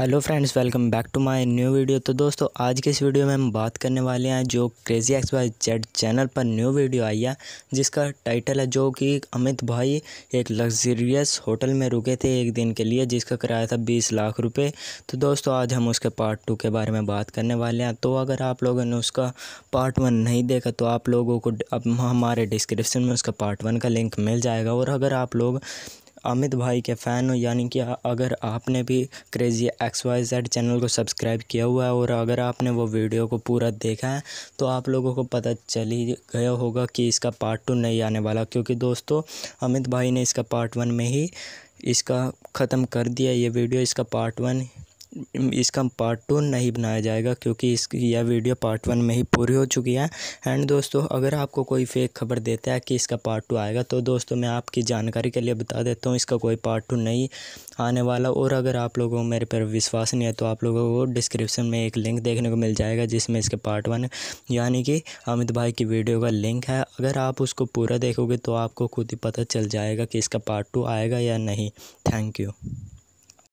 hello friends welcome back to my new video तो दोस्तों आज के इस वीडियो में हम बात करने वाले हैं जो crazy X Y Z channel पर न्यू वीडियो आई है जिसका टाइटल है जो कि अमित भाई एक लग्जरियस होटल में रुके थे एक दिन के लिए जिसका किराया था बीस लाख रुपए तो दोस्तों आज हम उसके पार्ट टू के बारे में बात करने वाले हैं तो अगर आप लोगों ने उसका पार्ट वन नहीं देखा तो आप लोगों को अब हमारे डिस्क्रिप्शन में उसका पार्ट वन का लिंक मिल जाएगा और अगर आप लोग अमित भाई के फ़ैन हो यानी कि अगर आपने भी crazy X Y Z channel को सब्सक्राइब किया हुआ है और अगर आपने वो वीडियो को पूरा देखा है तो आप लोगों को पता चल ही गया होगा कि इसका पार्ट टू नहीं आने वाला क्योंकि दोस्तों अमित भाई ने इसका पार्ट वन में ही इसका ख़त्म कर दिया ये वीडियो इसका पार्ट वन इसका पार्ट टू नहीं बनाया जाएगा क्योंकि इसकी यह वीडियो पार्ट वन में ही पूरी हो चुकी है एंड दोस्तों अगर आपको कोई फेक खबर देता है कि इसका पार्ट टू आएगा तो दोस्तों मैं आपकी जानकारी के लिए बता देता हूँ इसका कोई पार्ट टू नहीं आने वाला और अगर आप लोगों को मेरे पर विश्वास नहीं है तो आप लोगों को डिस्क्रिप्शन में एक लिंक देखने को मिल जाएगा जिसमें इसके पार्ट वन यानी कि अमित भाई की वीडियो का लिंक है अगर आप उसको पूरा देखोगे तो आपको खुद ही पता चल जाएगा कि इसका पार्ट टू आएगा या नहीं थैंक यू